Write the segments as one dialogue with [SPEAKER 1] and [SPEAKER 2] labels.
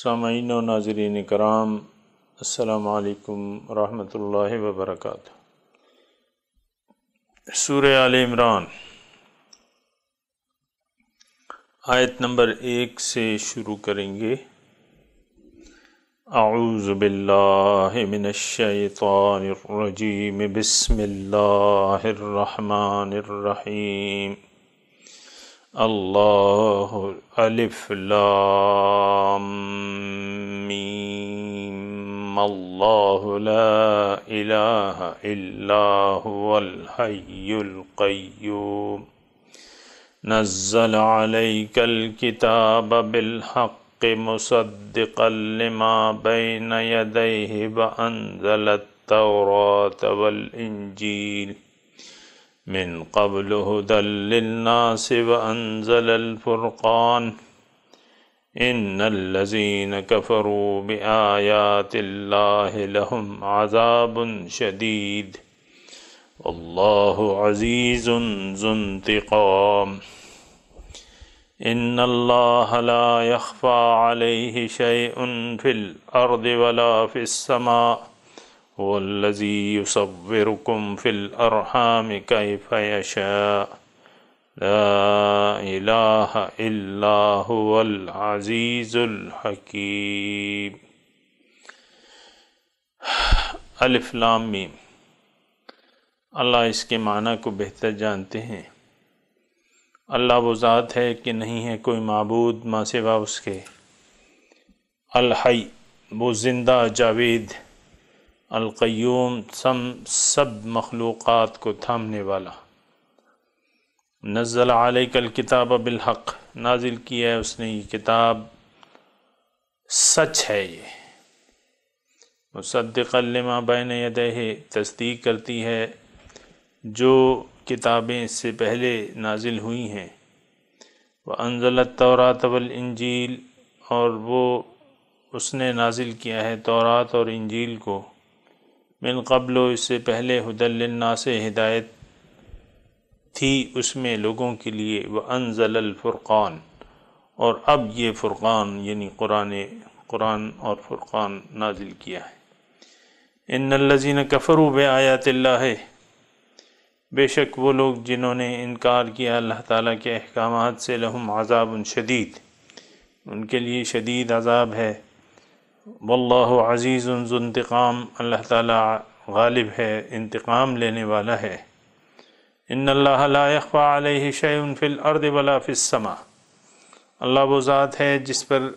[SPEAKER 1] सामीन नाजरीन कराम असलकम वरहमल वबरक सूर आल इमरान आयत नंबर एक से शुरू करेंगे आऊज़बिल्लाशैतरजीम बसमिल्लर الله ألف لام ميم الله لا إله إلا هو الحي القيوم نزل عليك الكتاب بالحق مصدقا لما بين يديه وأنزل التوراة والإنجيل من قبل هدى للناس وأنزل الفرقان إن الذين كفروا بآيات الله لهم عذاب شديد والله عزيز ذو انتقام إن الله لا يخفى عليه شيء في الأرض ولا في السماء هو الذي يصوركم في الأرحام كيف يشاء لا إله إلا هو العزيز الحكيم अलिफ लाम मीम अल्लाह इसके माना को बेहतर जानते हैं अल्लाह वो ज़ात है कि नहीं है कोई मबूद माँ सिवा उसके अलहई वो ज़िंदा जावेद अलकयूम सम सब मखलूक़ात को थामने वाला नज़ल आलकल किताब बिलहक नाजिल किया है उसने ये किताब सच है ये मुसदमा बैन यदह तस्दीक करती है जो किताबें इससे पहले नाजिल हुई हैं वह अनजल तौरात इंजील और वो उसने नाजिल किया है तौरात और इंजील को मिनकबल इससे पहले हदलन्ना से हिदायत थी उसमें लोगों के लिए व अनजलफ़ुरक़ान और अब ये फ़ुरक़ान यानी कुरान कुरान और फ़ुरक़ान नाजिल किया है इन लजीन कफ़रू ब आयात है बेशक वो लोग जिन्होंने इनकार किया अल्लाह ताला के अहकाम से लहम आज़ाब शदीद उनके लिए शदीद आज़ाब है वल्लाह अज़ीज़ उनतकाम अल्लाह ताला गालिब है इंतकाम लेने वाला है इन अल्लाफ़ा शैफ़िल अर्द वलाफ़िसमा अल्लाह वो ज़ात है जिस पर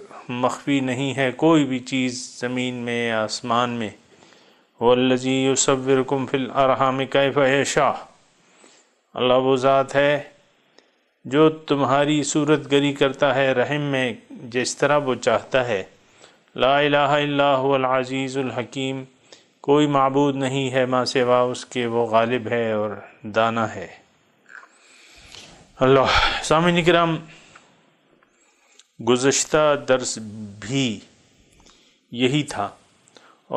[SPEAKER 1] मख्फी नहीं है कोई भी चीज़ ज़मीन में आसमान में वल्लजी युसविरकुम फ़िल अरहम कैफ़ शाह अल्लाह वो ज़ात है जो तुम्हारी सूरत गरी करता है रहम में जिस तरह वो चाहता है ला हकीम कोई मबूद नहीं है माँ सेवा उसके वो गालिब है और दाना है अल्लाह सामिन कराम गुज्त दर्स भी यही था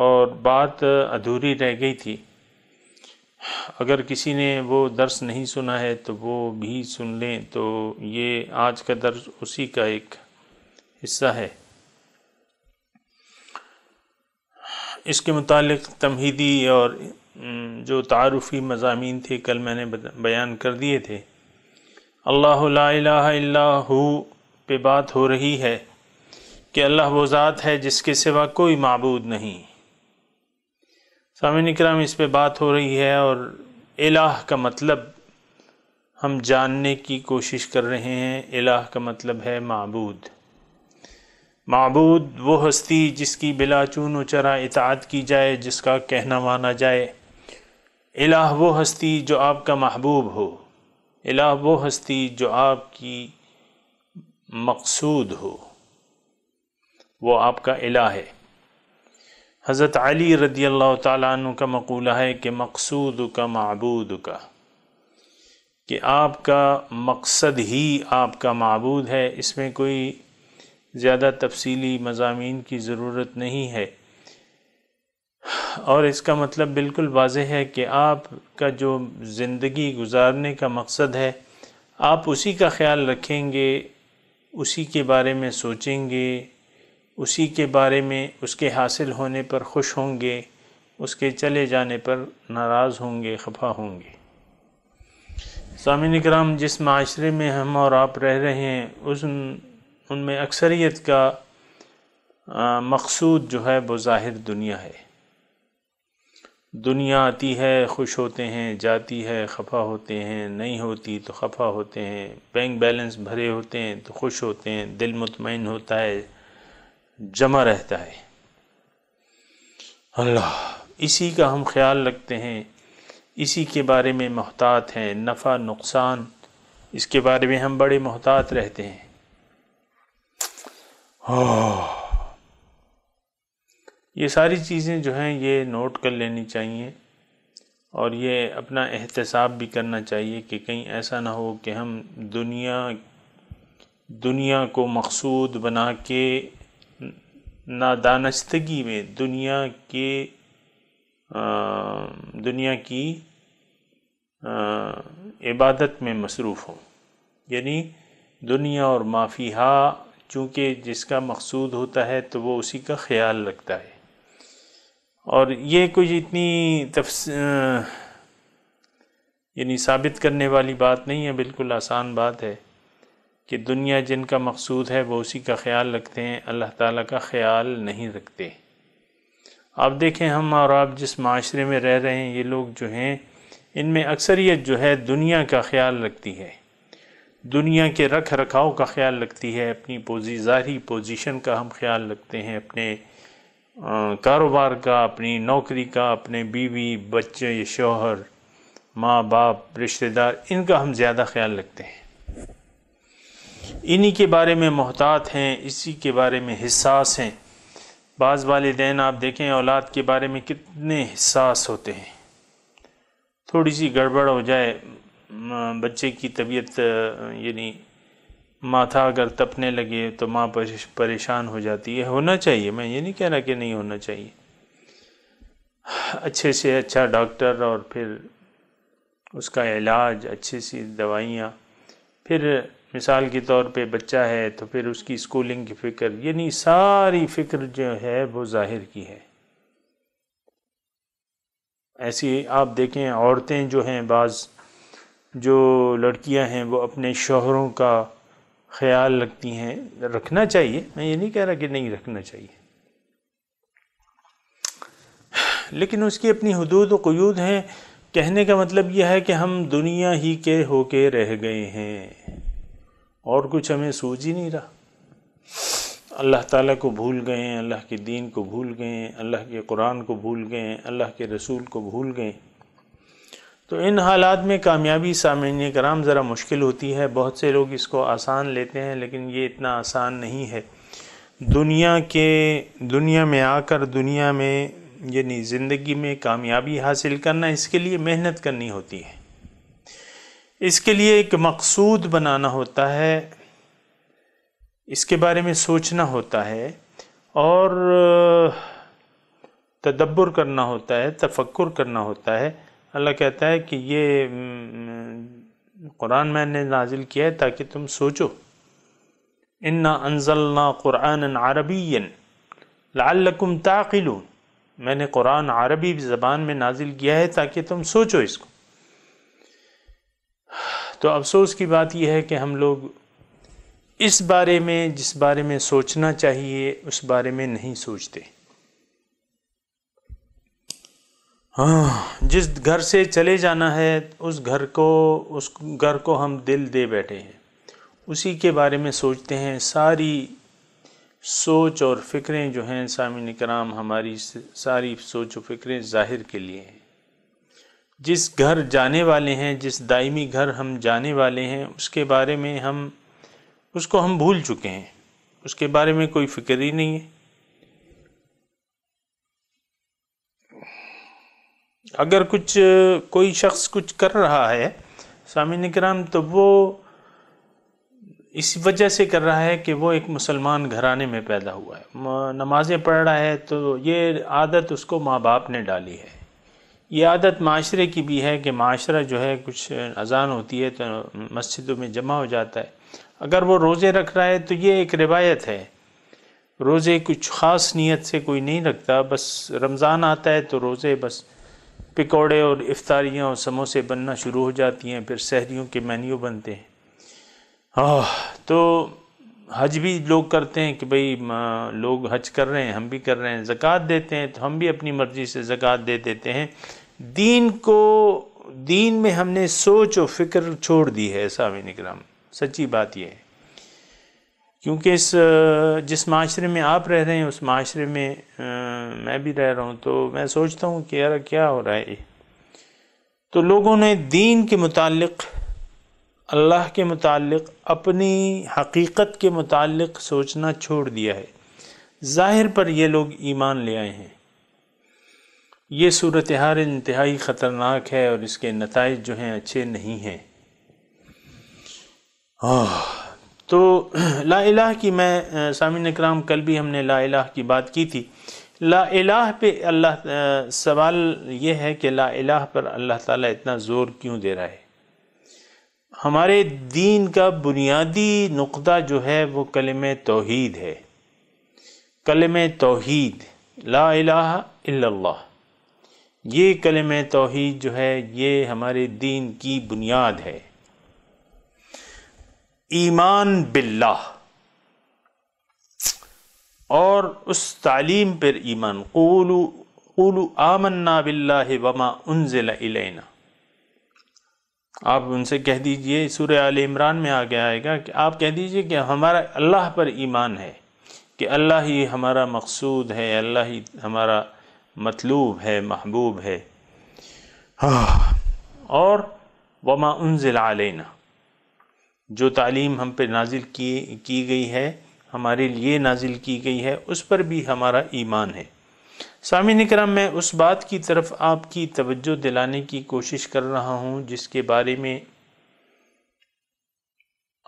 [SPEAKER 1] और बात अधूरी रह गई थी अगर किसी ने वो दर्स नहीं सुना है तो वो भी सुन लें तो ये आज का दर्स उसी का एक हिस्सा है इसके मुतालिक तमहीदी और जो तारफ़ी मजामी थे कल मैंने बयान कर दिए थे अल्लाह ला पे बात हो रही है कि अल्लाह वो ज़ात है जिसके सिवा कोई मबूद नहीं सामिन कराम इस पे बात हो रही है और इलाह का मतलब हम जानने की कोशिश कर रहे हैं इलाह का मतलब है मबूद मबूद वो हस्ती जिसकी बिला चून चरा इतात की जाए जिसका कहना माना जाए इलाह वो हस्ती जो आपका महबूब हो इलाह वो हस्ती जो आपकी मकसूद हो वो आपका अला है हज़रत अली रदी अल्लाह तु का मकूला है कि मकसूद का मबूद का कि आपका मकसद ही आपका मबूद है इसमें कोई ज़्यादा तफसीली मजामी की ज़रूरत नहीं है और इसका मतलब बिल्कुल वाज है कि आपका जो ज़िंदगी गुजारने का मकसद है आप उसी का ख्याल रखेंगे उसी के बारे में सोचेंगे उसी के बारे में उसके हासिल होने पर खुश होंगे उसके चले जाने पर नाराज़ होंगे खफा होंगे सामिन कराम जिस माशरे में हम और आप रह रहे हैं उस उनमें अक्सरियत का मकसूद जो है वो ज़ाहिर दुनिया है दुनिया आती है खुश होते हैं जाती है खफा होते हैं नहीं होती तो खफा होते हैं बैंक बैलेंस भरे होते हैं तो खुश होते हैं दिल मुतमिन होता है जमा रहता है अल्लाह इसी का हम ख्याल रखते हैं इसी के बारे में महतात हैं नफ़ा नुकसान इसके बारे में हम बड़े महतात रहते हैं ये सारी चीज़ें जो हैं ये नोट कर लेनी चाहिए और ये अपना एहतसाब भी करना चाहिए कि कहीं ऐसा ना हो कि हम दुनिया दुनिया को मकसूद बना के नादानस्तगी में दुनिया के आ, दुनिया की आ, इबादत में मसरूफ़ हों यानी दुनिया और माफिया चूँकि जिसका मकसूद होता है तो वो उसी का ख्याल रखता है और ये कुछ इतनी तफस यानी साबित करने वाली बात नहीं है बिल्कुल आसान बात है कि दुनिया जिनका मकसूद है वो उसी का ख्याल रखते हैं अल्लाह ताला का ख्याल नहीं रखते आप देखें हम और आप जिस माशरे में रह रहे हैं ये लोग जो हैं इनमें अक्सरियत जो है दुनिया का ख्याल रखती है दुनिया के रख रखाव का ख्याल रखती है अपनी पोजी ज़ाहरी पोजीशन का हम ख्याल रखते हैं अपने कारोबार का अपनी नौकरी का अपने बीवी बच्चे शोहर माँ बाप रिश्तेदार इनका हम ज़्यादा ख्याल रखते हैं इन्हीं के बारे में मोहतात हैं इसी के बारे में हिसास हैं बाज़ दैन आप देखें औलाद के बारे में कितने हिसास होते हैं थोड़ी सी गड़बड़ हो जाए बच्चे की तबीयत यानी माथा अगर तपने लगे तो माँ परेशान हो जाती है होना चाहिए मैं ये नहीं कह रहा कि नहीं होना चाहिए अच्छे से अच्छा डॉक्टर और फिर उसका इलाज अच्छी सी दवाइयाँ फिर मिसाल के तौर पे बच्चा है तो फिर उसकी स्कूलिंग की फ़िक्र यानी सारी फ़िक्र जो है वो ज़ाहिर की है ऐसी आप देखें औरतें जो हैं बाज़ जो लड़कियां हैं वो अपने शोहरों का ख्याल रखती हैं रखना चाहिए मैं ये नहीं कह रहा कि नहीं रखना चाहिए लेकिन उसकी अपनी हदूद वयूद हैं कहने का मतलब यह है कि हम दुनिया ही के होके रह गए हैं और कुछ हमें सूझ ही नहीं रहा अल्लाह ताला को भूल गए अल्लाह के दीन को भूल गए अल्लाह के कुरान को भूल गए अल्लाह के रसूल को भूल गए तो इन हालात में कामयाबी सामिन कराम ज़रा मुश्किल होती है बहुत से लोग इसको आसान लेते हैं लेकिन ये इतना आसान नहीं है दुनिया के दुनिया में आकर दुनिया में यानी ज़िंदगी में कामयाबी हासिल करना इसके लिए मेहनत करनी होती है इसके लिए एक मकसूद बनाना होता है इसके बारे में सोचना होता है और तदब्बर करना होता है तफक् करना होता है अल्लाह कहता है कि ये कुरान मैंने नाजिल किया है ताकि तुम सोचो इन्ना अनजलना कुरान अरबीन लालकुम ताकिलून मैंने कुरान अरबी ज़बान में नाजिल किया है ताकि तुम सोचो इसको तो अफसोस की बात यह है कि हम लोग इस बारे में जिस बारे में सोचना चाहिए उस बारे में नहीं सोचते हाँ, जिस घर से चले जाना है उस घर को उस घर को हम दिल दे बैठे हैं उसी के बारे में सोचते हैं सारी सोच और फ़िक्रें जो हैं सामिन कराम हमारी सारी सोच और फ़िक्रें ज़ाहिर के लिए हैं जिस घर जाने वाले हैं जिस दायमी घर हम जाने वाले हैं उसके बारे में हम उसको हम भूल चुके हैं उसके बारे में कोई फ़िक्र ही नहीं है अगर कुछ कोई शख्स कुछ कर रहा है सामिन कराम तो वो इस वजह से कर रहा है कि वो एक मुसलमान घराने में पैदा हुआ है नमाज़ें पढ़ रहा है तो ये आदत उसको माँ बाप ने डाली है ये आदत माशरे की भी है कि माशरा जो है कुछ अजान होती है तो मस्जिदों में जमा हो जाता है अगर वो रोज़े रख रहा है तो ये एक रिवायत है रोज़े कुछ ख़ास नीयत से कोई नहीं रखता बस रमज़ान आता है तो रोज़े बस पकौड़े और इफ्तारियाँ और समोसे बनना शुरू हो जाती हैं फिर शहरीों के मेन्यू बनते हैं आह तो हज भी लोग करते हैं कि भाई लोग हज कर रहे हैं हम भी कर रहे हैं ज़क़़त देते हैं तो हम भी अपनी मर्ज़ी से ज़क़़त दे देते हैं दीन को दीन में हमने सोच और फिक्र छोड़ दी है सामिन इकराम सच्ची बात यह है क्योंकि इस जिस माशरे में आप रह रहे हैं उस माशरे में आ, मैं भी रह रहा हूँ तो मैं सोचता हूँ कि यार क्या हो रहा है तो लोगों ने दीन के मुतालिक अल्लाह के मुतालिक अपनी हकीकत के मुतालिक सोचना छोड़ दिया है ज़ाहिर पर ये लोग ईमान ले आए हैं ये सूरत हाल इंतहाई ख़तरनाक है और इसके नतज जो हैं अच्छे नहीं हैं तो ला इलाह की मैं सामिन कराम कल भी हमने ला इलाह की बात की थी ला इलाह पे अल्लाह सवाल ये है कि ला इलाह पर अल्लाह ताला इतना ज़ोर क्यों दे रहा है हमारे दीन का बुनियादी नुक्ता जो है वो कलम तोहद है कलम तोहद ला इलाह इल्लल्लाह ये कलम तोहद जो है ये हमारे दीन की बुनियाद है ईमान बिल्ला और उस तालीम पर ईमान कोलू कोलू आमन्ना बिल्ला वमा उनजिला इलेना आप उनसे कह दीजिए सूर्य आल इमरान में आ गया आएगा कि आप कह दीजिए कि हमारा अल्लाह पर ईमान है कि अल्लाह ही हमारा मकसूद है अल्लाह ही हमारा मतलूब है महबूब है और वमा उनजिला आलेना जो तालीम हम पे नाजिल की की गई है हमारे लिए नाजिल की गई है उस पर भी हमारा ईमान है सामिन कराम मैं उस बात की तरफ आपकी तवज्जो दिलाने की कोशिश कर रहा हूँ जिसके बारे में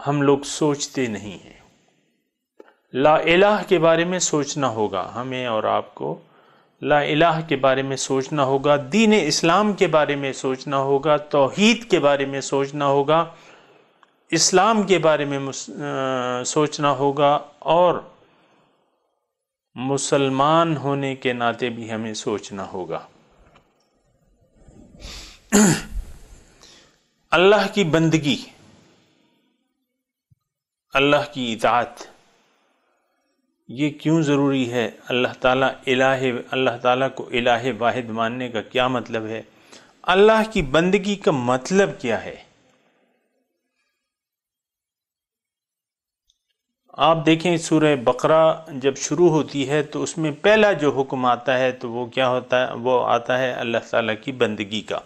[SPEAKER 1] हम लोग सोचते नहीं हैं ला इलाह के बारे में सोचना होगा हमें और आपको ला इलाह के बारे में सोचना होगा दीन इस्लाम के बारे में सोचना होगा तोहीद के बारे में सोचना होगा इस्लाम के बारे में आ, सोचना होगा और मुसलमान होने के नाते भी हमें सोचना होगा अल्लाह की बंदगी अल्लाह की इतात ये क्यों ज़रूरी है अल्लाह ताला इलाहे अल्लाह ताला को इलाह वाहिद मानने का क्या मतलब है अल्लाह की बंदगी का मतलब क्या है आप देखें सूर बकरा जब शुरू होती है तो उसमें पहला जो हुक्म आता है तो वो क्या होता है वो आता है अल्लाह ताला की बंदगी का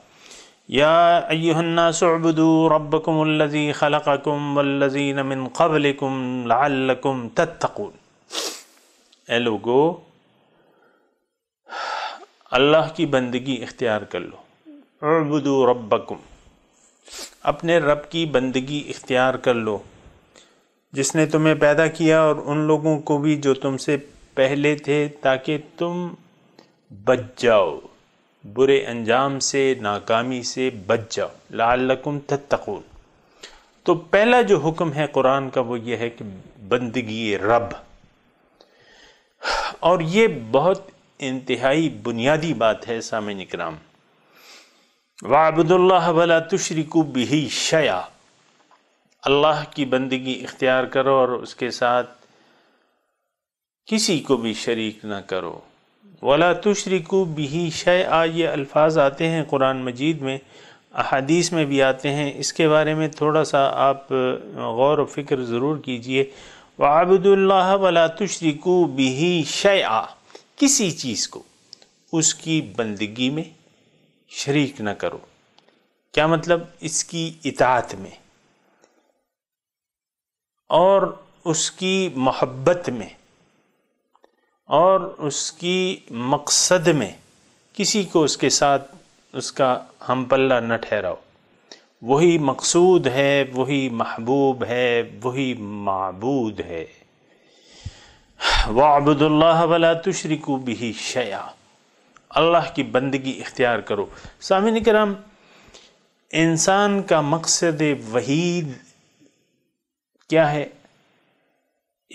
[SPEAKER 1] या अयुन्ना सबदू रबकुमल्लजी खलकुम वल्लजीन मिन कबलकुम लालकुम तत्तकून ए लोगो अल्लाह की बंदगी इख्तियार कर लो अबदू रबकुम अपने रब की बंदगी इख्तियार कर लो जिसने तुम्हें पैदा किया और उन लोगों को भी जो तुमसे पहले थे ताकि तुम बच जाओ बुरे अंजाम से नाकामी से बच जाओ लालकुम तत्तकून तो पहला जो हुक्म है कुरान का वो ये है कि बंदगी रब और ये बहुत इंतहाई बुनियादी बात है सामिन इकराम वाबुदल्ला वला तुशरिकु बिही शया अल्लाह की बंदगी इख्तियार करो और उसके साथ किसी को भी शरीक ना करो वला तुशरिकु बिही शय आ ये अल्फाज आते हैं कुरान मजीद में अहादीस में भी आते हैं इसके बारे में थोड़ा सा आप गौर व फिक्र ज़रूर कीजिए वाबदुल्ला वला तुशरिकु बिही शय आ किसी चीज़ को उसकी बंदगी में शरीक ना करो क्या मतलब इसकी इतात में और उसकी मोहब्बत में और उसकी मकसद में किसी को उसके साथ उसका हम पल्ला न ठहराओ वही मकसूद है वही महबूब है वही मबूद है वाला वला को भी शया अल्लाह की बंदगी इख्तियार करो सामिन कराम इंसान का मकसद वहीद क्या है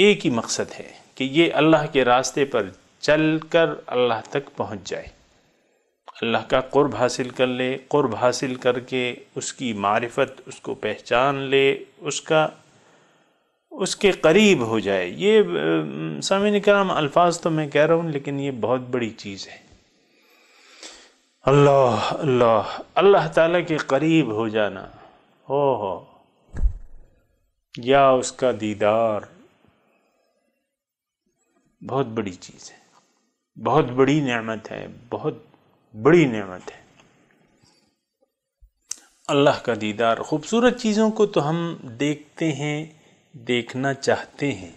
[SPEAKER 1] एक ही मकसद है कि ये अल्लाह के रास्ते पर चल कर अल्लाह तक पहुंच जाए अल्लाह का क़ुरब हासिल कर ले क़ुरब हासिल करके उसकी मारिफत उसको पहचान ले उसका उसके करीब हो जाए ये सामिन कराम अल्फाज तो मैं कह रहा हूँ लेकिन ये बहुत बड़ी चीज़ है अल्लाह अल्लाह अल्लाह ताला के करीब हो जाना हो हो या उसका दीदार बहुत बड़ी चीज़ है बहुत बड़ी नेमत है बहुत बड़ी नेमत है अल्लाह का दीदार खूबसूरत चीज़ों को तो हम देखते हैं देखना चाहते हैं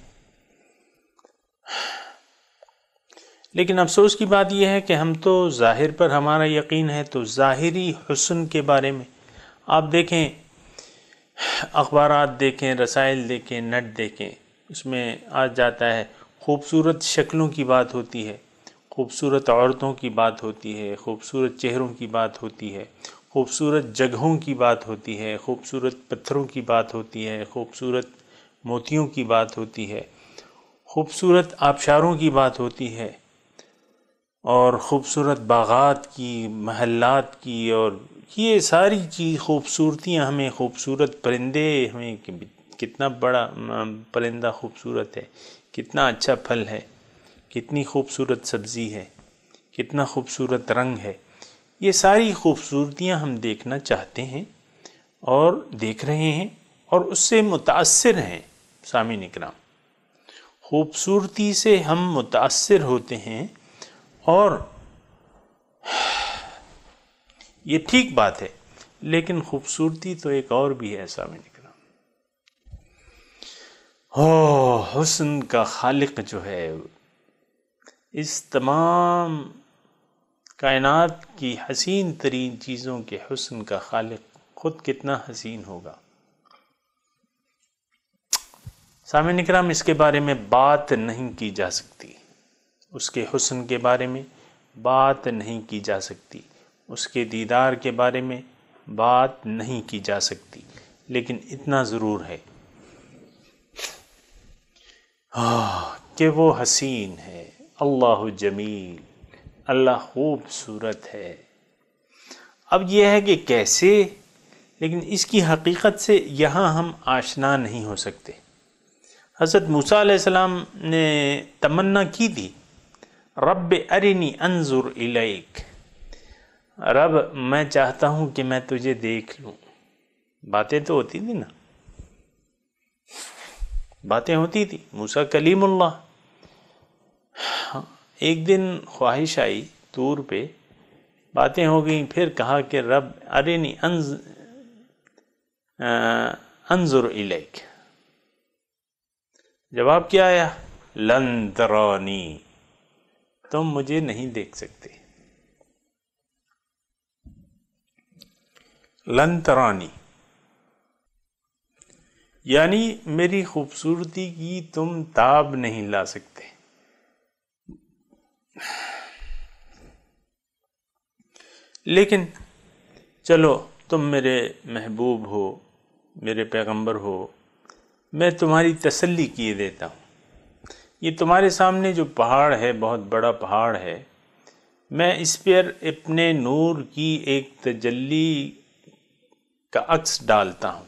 [SPEAKER 1] लेकिन अफसोस की बात यह है कि हम तो ज़ाहिर पर हमारा यकीन है तो ज़ाहरी हसन के बारे में आप देखें अखबार देखें रसायल देखें नट देखें उसमें आ जाता है खूबसूरत शक्लों की बात होती है खूबसूरत औरतों की बात होती है खूबसूरत चेहरों की बात होती है खूबसूरत जगहों की बात होती है खूबसूरत पत्थरों की बात होती है खूबसूरत मोतियों की बात होती है खूबसूरत आबशारों की बात होती है और ख़ूबसूरत बागात की महल्लात की और ये सारी चीज़ खूबसूरतियाँ हमें खूबसूरत परिंदे हमें कितना बड़ा परिंदा खूबसूरत है कितना अच्छा फल है कितनी खूबसूरत सब्ज़ी है कितना खूबसूरत रंग है ये सारी खूबसूरतियाँ हम देखना चाहते हैं और देख रहे हैं और उससे मुतासर हैं सामी निकराम खूबसूरती से हम मुतासर होते हैं और ये ठीक बात है लेकिन खूबसूरती तो एक और भी है सामने हो हुसन का खालिक जो है इस तमाम कायनात की हसीन तरीन चीज़ों के हसन का खालिक ख़ुद कितना हसीन होगा साम निकराम इसके बारे में बात नहीं की जा सकती उसके हसन के बारे में बात नहीं की जा सकती उसके दीदार के बारे में बात नहीं की जा सकती लेकिन इतना ज़रूर है कि वो हसीन है अल्लाह जमील अल्लाह खूबसूरत है अब यह है कि कैसे लेकिन इसकी हकीकत से यहाँ हम आशना नहीं हो सकते हज़रत मूसा सलाम ने तमन्ना की थी रब अरिनी अनजुर इलेक रब मैं चाहता हूं कि मैं तुझे देख लूं बातें तो होती थी ना बातें होती थी मूसा कलीमुल्ला हाँ, एक दिन ख्वाहिश आई तूर पे बातें हो गई फिर कहा कि रब अरे नहीं अंज अनजुर इलेक जवाब क्या आया लन तुम मुझे नहीं देख सकते लंतरानी यानी मेरी खूबसूरती की तुम ताब नहीं ला सकते लेकिन चलो तुम मेरे महबूब हो मेरे पैगंबर हो मैं तुम्हारी तसल्ली किए देता हूँ ये तुम्हारे सामने जो पहाड़ है बहुत बड़ा पहाड़ है मैं इस पर अपने नूर की एक तजल्ली का अक्स डालता हूं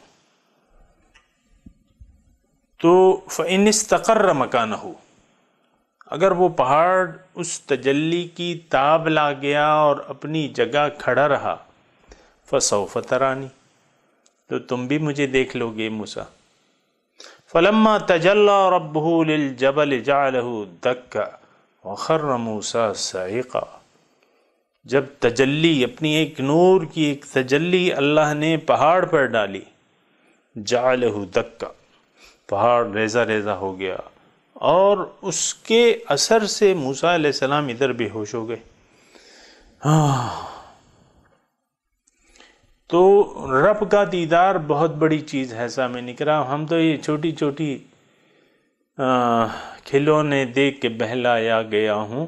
[SPEAKER 1] तो फिन तकर मकान हो अगर वो पहाड़ उस तजल्ली की ताब ला गया और अपनी जगह खड़ा रहा फसो फतरानी तो तुम भी मुझे देख लोगे मूसा फलम्मा तजल्ला और लिल जबल जालहू दक्का वखर मूसा सहीका जब तजल्ली अपनी एक नूर की एक तजल्ली अल्लाह ने पहाड़ पर डाली जाल दक्का पहाड़ रेजा रेजा हो गया और उसके असर से मूसा सलाम इधर बेहोश हो गए हाँ तो रब का दीदार बहुत बड़ी चीज़ है सामने निकला हम तो ये छोटी छोटी खिलौने देख के बहलाया गया हूँ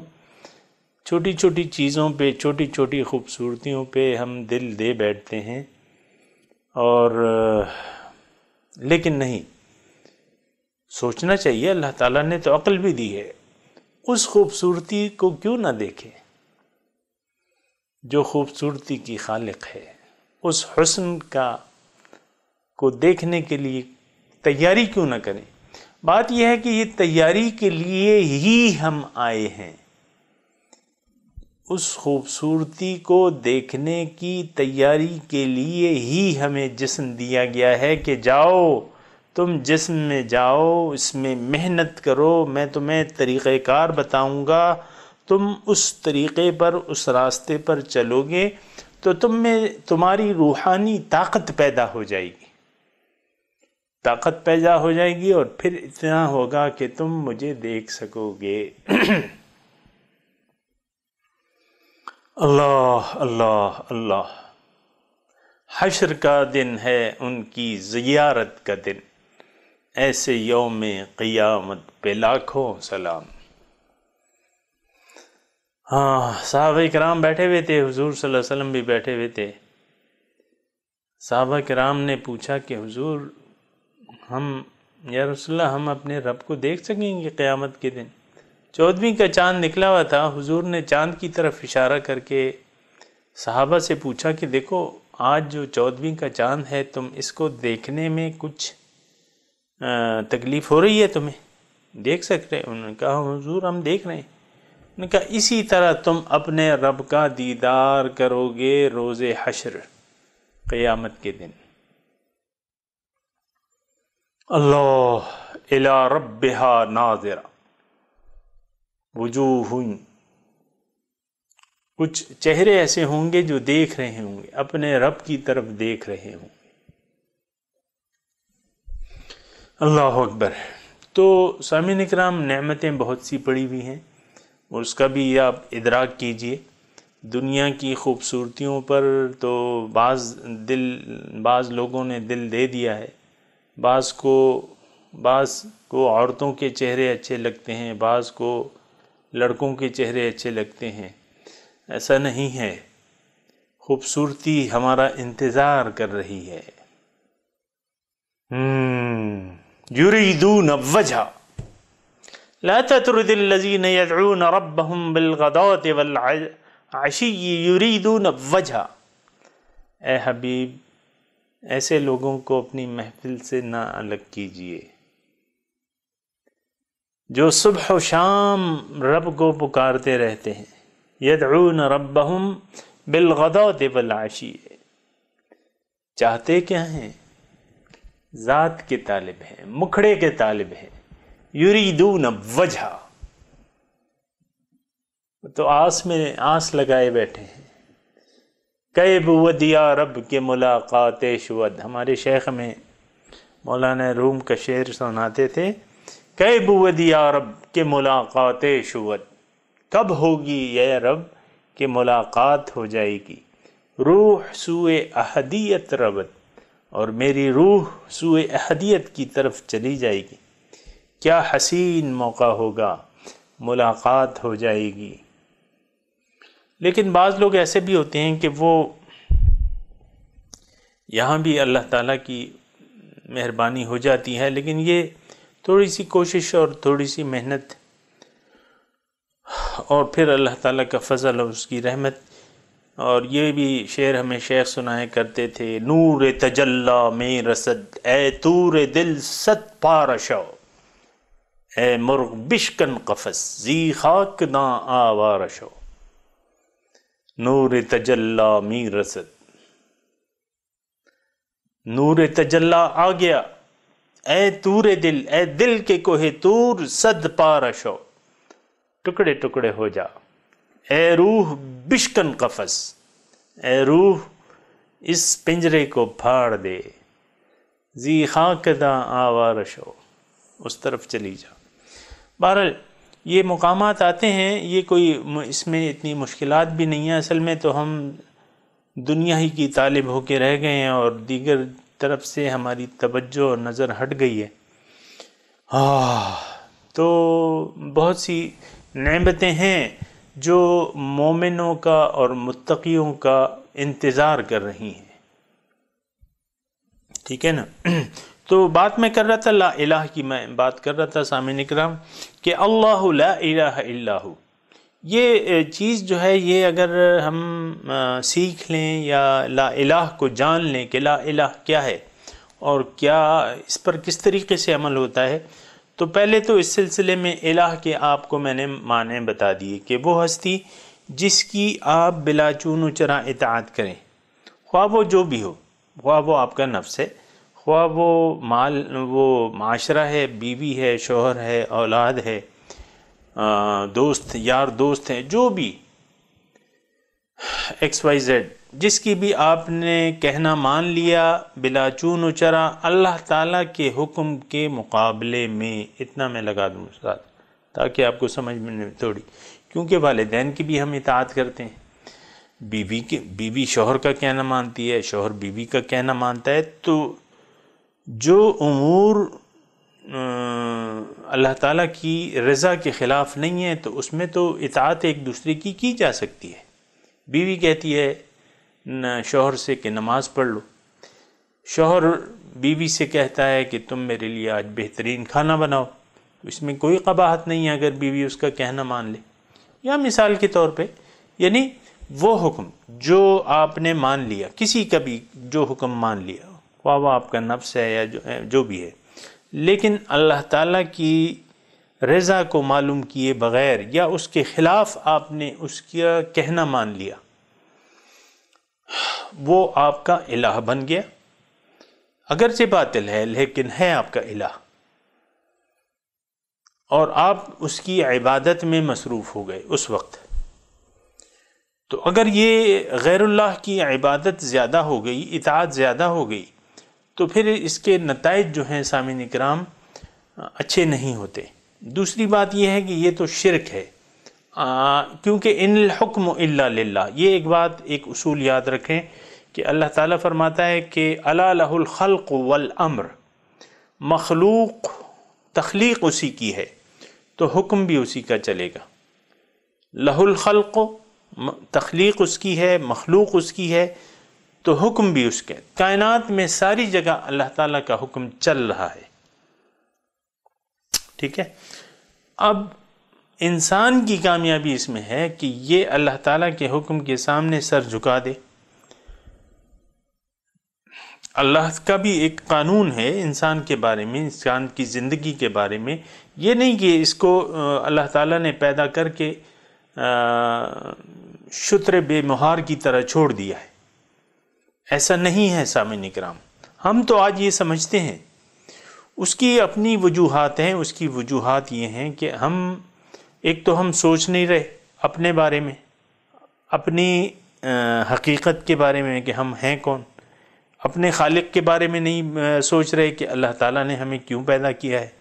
[SPEAKER 1] छोटी छोटी चीज़ों पे छोटी छोटी खूबसूरतियों पे हम दिल दे बैठते हैं और लेकिन नहीं सोचना चाहिए अल्लाह ताला ने तो अकल भी दी है उस खूबसूरती को क्यों ना देखें जो खूबसूरती की खालिक है उस हसन का को देखने के लिए तैयारी क्यों ना करें बात यह है कि ये तैयारी के लिए ही हम आए हैं उस खूबसूरती को देखने की तैयारी के लिए ही हमें जिस्म दिया गया है कि जाओ तुम जिस्म में जाओ इसमें मेहनत करो मैं तुम्हें तरीक़ार बताऊंगा तुम उस तरीक़े पर उस रास्ते पर चलोगे तो तुम में तुम्हारी रूहानी ताकत पैदा हो जाएगी ताकत पैदा हो जाएगी और फिर इतना होगा कि तुम मुझे देख सकोगे अल्लाह अल्लाह अल्लाह हशर का दिन है उनकी जियारत का दिन ऐसे योम क़ियामत पे लाखों सलाम हाँ साहब कराम बैठे हुए थे हुजूर सल्लल्लाहु अलैहि वसल्लम भी बैठे हुए थे साहब कराम ने पूछा कि हुजूर हम या हम अपने रब को देख सकेंगे क़यामत के दिन चौदहवीं का चांद निकला हुआ था हुजूर ने चांद की तरफ इशारा करके साहबा से पूछा कि देखो आज जो चौदहवीं का चांद है तुम इसको देखने में कुछ तकलीफ़ हो रही है तुम्हें देख सक रहे उन्होंने कहा हुजूर हम देख रहे हैं उन्होंने कहा इसी तरह तुम अपने रब का दीदार करोगे रोज़ हशर क़यामत के दिन अल्लाह इला रब नाजरा वजूह कुछ चेहरे ऐसे होंगे जो देख रहे होंगे अपने रब की तरफ देख रहे होंगे अल्लाह अकबर तो स्वामी निकराम नेमतें बहुत सी पड़ी हुई हैं और उसका भी आप इदराक कीजिए दुनिया की खूबसूरतियों पर तो बाज़ दिल बाज़ लोगों ने दिल दे दिया है बाज़ को बाज़ को औरतों के चेहरे अच्छे लगते हैं बाज़ को लड़कों के चेहरे अच्छे लगते हैं ऐसा नहीं है खूबसूरती हमारा इंतज़ार कर रही है ए हम्म। हबीब ऐसे लोगों को अपनी महफिल से ना अलग कीजिए जो सुबह शाम रब को पुकारते रहते हैं यदून रबहम बिलगदा देवलाशी चाहते क्या हैं ज़ात के तालिब हैं मुखड़े के तालिब हैं यूरीदून वजह तो आस में आस लगाए बैठे हैं कई वदिया रब के मुलाकात शवद हमारे शेख में मौलाना रूम का शेर सुनाते थे कै बुवद या रब के मुलाकात शुवत कब होगी ये रब के मुलाकात हो जाएगी रूह सुए अहदियत रबत और मेरी रूह सुए अहदियत की तरफ चली जाएगी क्या हसीन मौका होगा मुलाकात हो जाएगी लेकिन बाज़ लोग ऐसे भी होते हैं कि वो यहाँ भी अल्लाह ताला की मेहरबानी हो जाती है लेकिन ये थोड़ी सी कोशिश और थोड़ी सी मेहनत और फिर अल्लाह ताला का फजल और उसकी रहमत और ये भी शेर हमें शेख सुनाया करते थे नूर तजल्ला में रसद ए तूर दिल सत पारशो ए मुर्ग बिशकन कफस जी खाक ना आवारशो नूर तजल्ला मी रसद नूर तजल्ला आ गया ए तूर दिल ए दिल के कोहे तूर सद पारशो टुकड़े टुकड़े हो जा ए रूह बिशकन कफस ए रूह इस पिंजरे को फाड़ दे जी खाकदा आवारशो उस तरफ चली जा बहरल ये मकाम आते हैं ये कोई इसमें इतनी मुश्किल भी नहीं है असल में तो हम दुनिया ही की तालिब होके रह गए हैं और दीगर तरफ से हमारी तवज्जो और नज़र हट गई है आ, तो बहुत सी नेमतें हैं जो मोमिनों का और मुतकीयों का इंतज़ार कर रही हैं ठीक है ना तो बात मैं कर रहा था ला इलाह की मैं बात कर रहा था सामिन इकराम कि अल्लाह ला इलाह इल्लाहु ये चीज़ जो है ये अगर हम सीख लें या ला इलाह को जान लें कि ला इलाह क्या है और क्या इस पर किस तरीके से अमल होता है तो पहले तो इस सिलसिले में इलाह के आपको मैंने माने बता दिए कि वो हस्ती जिसकी आप बिला चून चरा इतात करें ख्वा वो जो भी हो ख्वा वो आपका नफ्स है ख्वा वो माल वो माशरा है बीवी है शोहर है औलाद है दोस्त यार दोस्त हैं जो भी एक्स वाई जेड जिसकी भी आपने कहना मान लिया बिला चून उचरा अल्लाह ताला के हुक्म के मुकाबले में इतना मैं लगा दूँ साथ ताकि आपको समझ में थोड़ी क्योंकि वालदेन की भी हम इतात करते हैं बीवी के बीवी शोहर का कहना मानती है शोहर बीवी का कहना मानता है तो जो उमूर अल्लाह ताला की रज़ा के ख़िलाफ़ नहीं है तो उसमें तो इतात एक दूसरे की की जा सकती है बीवी कहती है न शोहर से कि नमाज़ पढ़ लो शोहर बीवी से कहता है कि तुम मेरे लिए आज बेहतरीन खाना बनाओ तो इसमें कोई कबाहत नहीं है अगर बीवी उसका कहना मान ले या मिसाल के तौर पे यानी वो हुक्म जो आपने मान लिया किसी का भी जो हुक्म मान लिया वाह वाह आपका नफ्स है या जो, जो भी है लेकिन अल्लाह ताला की रज़ा को मालूम किए बग़ैर या उसके ख़िलाफ़ आपने उसका कहना मान लिया वो आपका इलाह बन गया अगरचे बातिल है लेकिन है आपका इलाह और आप उसकी इबादत में मसरूफ़ हो गए उस वक्त तो अगर ये गैरुल्लाह की इबादत ज़्यादा हो गई इतात ज़्यादा हो गई तो फिर इसके नतज जो हैं सामिन कराम अच्छे नहीं होते दूसरी बात यह है कि ये तो शिरक है क्योंकि इनकम अल्ला ये एक बात एक असूल याद रखें कि अल्लाह ताला फरमाता है कि अलाखलक वल मखलूक तख्लीक उसी की है तो हुक्म भी उसी का चलेगा लहुल खल्क तख्लीक उसकी है मखलूक उसकी है तो हुक्म भी उसके कायनात में सारी जगह अल्लाह ताला का हुक्म चल रहा है ठीक है अब इंसान की कामयाबी इसमें है कि ये अल्लाह ताला के हुक्म के सामने सर झुका दे अल्लाह का भी एक कानून है इंसान के बारे में इंसान की ज़िंदगी के बारे में ये नहीं कि इसको अल्लाह ताला ने पैदा करके शुत्र बेमुहार की तरह छोड़ दिया है ऐसा नहीं है सामिन कराम हम तो आज ये समझते हैं उसकी अपनी वजूहत हैं उसकी वजूहत ये हैं कि हम एक तो हम सोच नहीं रहे अपने बारे में अपनी हकीकत के बारे में कि हम हैं कौन अपने खालिक के बारे में नहीं सोच रहे कि अल्लाह ताला ने हमें क्यों पैदा किया है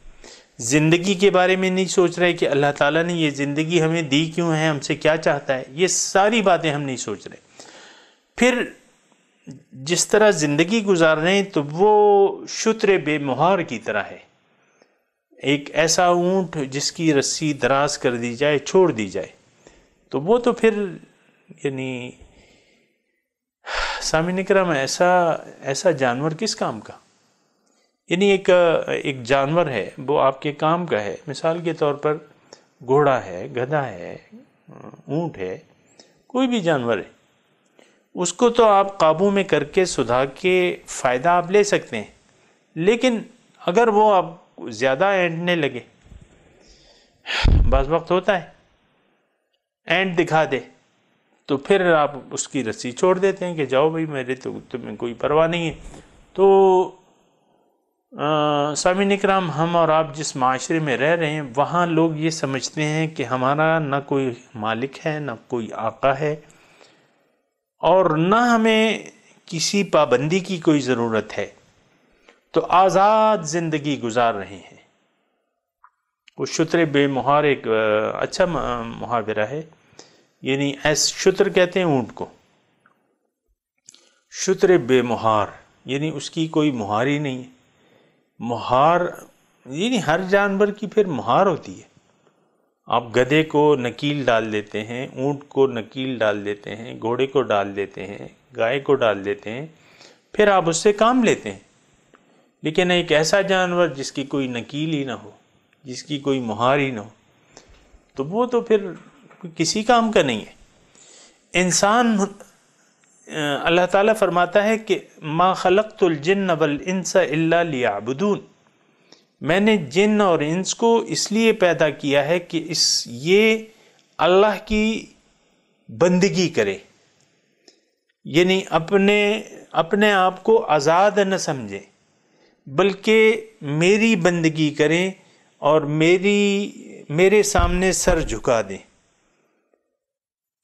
[SPEAKER 1] ज़िंदगी के बारे में नहीं सोच रहे कि अल्लाह ताला ने ये ज़िंदगी हमें दी क्यों है हमसे क्या चाहता है ये सारी बातें हम नहीं सोच रहे फिर जिस तरह ज़िंदगी गुजार रहे हैं तो वो शुत्र बेमुहार की तरह है एक ऐसा ऊँट जिसकी रस्सी दराज कर दी जाए छोड़ दी जाए तो वो तो फिर यानी सामी निक्रम ऐसा ऐसा जानवर किस काम का यानी एक एक जानवर है वो आपके काम का है मिसाल के तौर पर घोड़ा है गधा है ऊँट है कोई भी जानवर है उसको तो आप काबू में करके सुधार के फ़ायदा आप ले सकते हैं लेकिन अगर वो आप ज़्यादा एंडने लगे बस वक्त होता है एंड दिखा दे तो फिर आप उसकी रस्सी छोड़ देते हैं कि जाओ भाई मेरे तो तुम्हें कोई परवाह नहीं है तो सामिन कराम हम और आप जिस माशरे में रह रहे हैं वहाँ लोग ये समझते हैं कि हमारा ना कोई मालिक है ना कोई आका है और न हमें किसी पाबंदी की कोई ज़रूरत है तो आज़ाद ज़िंदगी गुजार रहे हैं वो शुत्र बेमुहार एक अच्छा मुहावरा है यानी ऐस शुत्र कहते हैं ऊँट को शुत्र बेमुहार यानी उसकी कोई मुहार ही नहीं है मुहार यानी हर जानवर की फिर मुहार होती है आप गधे को नकील डाल देते हैं ऊँट को नकील डाल देते हैं घोड़े को डाल देते हैं गाय को डाल देते हैं फिर आप उससे काम लेते हैं लेकिन एक ऐसा जानवर जिसकी कोई नकील ही ना हो जिसकी कोई मुहार ही ना हो तो वो तो फिर किसी काम का नहीं है इंसान अल्लाह ताला फरमाता है कि मा खलक़ुल जिन्न वल इंसा इल्ला लियाबुदून मैंने जिन और इंस को इसलिए पैदा किया है कि इस ये अल्लाह की बंदगी करे यानी अपने अपने आप को आज़ाद न समझें बल्कि मेरी बंदगी करें और मेरी मेरे सामने सर झुका दें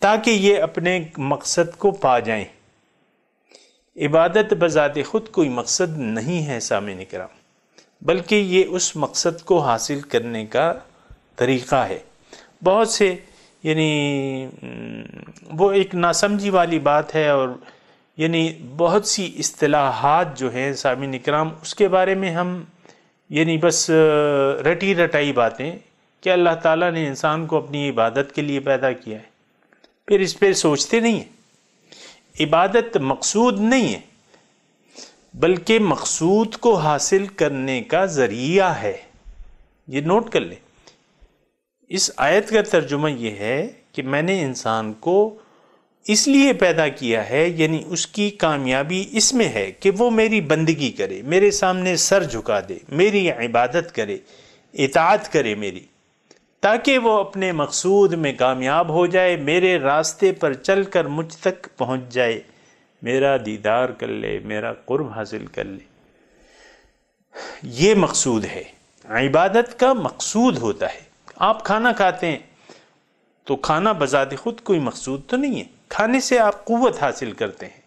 [SPEAKER 1] ताकि ये अपने मकसद को पा जाएं इबादत बज़ात ख़ुद कोई मकसद नहीं है सामने कराम बल्कि ये उस मकसद को हासिल करने का तरीक़ा है बहुत से यानी वो एक नासमझी वाली बात है और यानी बहुत सी असलाहत जो हैं सामिन इकराम उसके बारे में हम यानी बस रटी रटाई बातें कि अल्लाह ताला ने इंसान को अपनी इबादत के लिए पैदा किया है फिर इस पर सोचते नहीं हैं इबादत मकसूद नहीं है बल्कि मकसूद को हासिल करने का ज़रिया है ये नोट कर लें इस आयत का तर्जुमा यह है कि मैंने इंसान को इसलिए पैदा किया है यानी उसकी कामयाबी इसमें है कि वो मेरी बंदगी करे मेरे सामने सर झुका दे मेरी इबादत करे इतात करे मेरी ताकि वो अपने मकसूद में कामयाब हो जाए मेरे रास्ते पर चल कर मुझ तक पहुँच जाए मेरा दीदार कर ले मेरा कुर्ब हासिल कर ले ये मकसूद है इबादत का मकसूद होता है आप खाना खाते हैं तो खाना बजात खुद कोई मकसूद तो नहीं है खाने से आप कुत हासिल करते हैं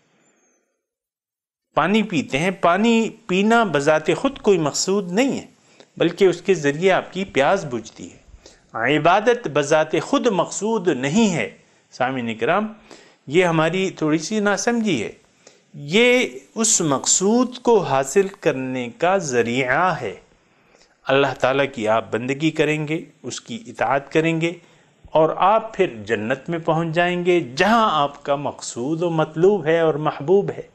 [SPEAKER 1] पानी पीते हैं पानी पीना बजात खुद कोई मकसूद नहीं है बल्कि उसके ज़रिए आपकी प्यास बुझती है इबादत बजात खुद मकसूद नहीं है सामिन कराम ये हमारी थोड़ी सी नासमझी है ये उस मकसूद को हासिल करने का ज़रिया है अल्लाह ताला की आप बंदगी करेंगे उसकी इतात करेंगे और आप फिर जन्नत में पहुंच जाएंगे जहां आपका मकसूद व मतलूब है और महबूब है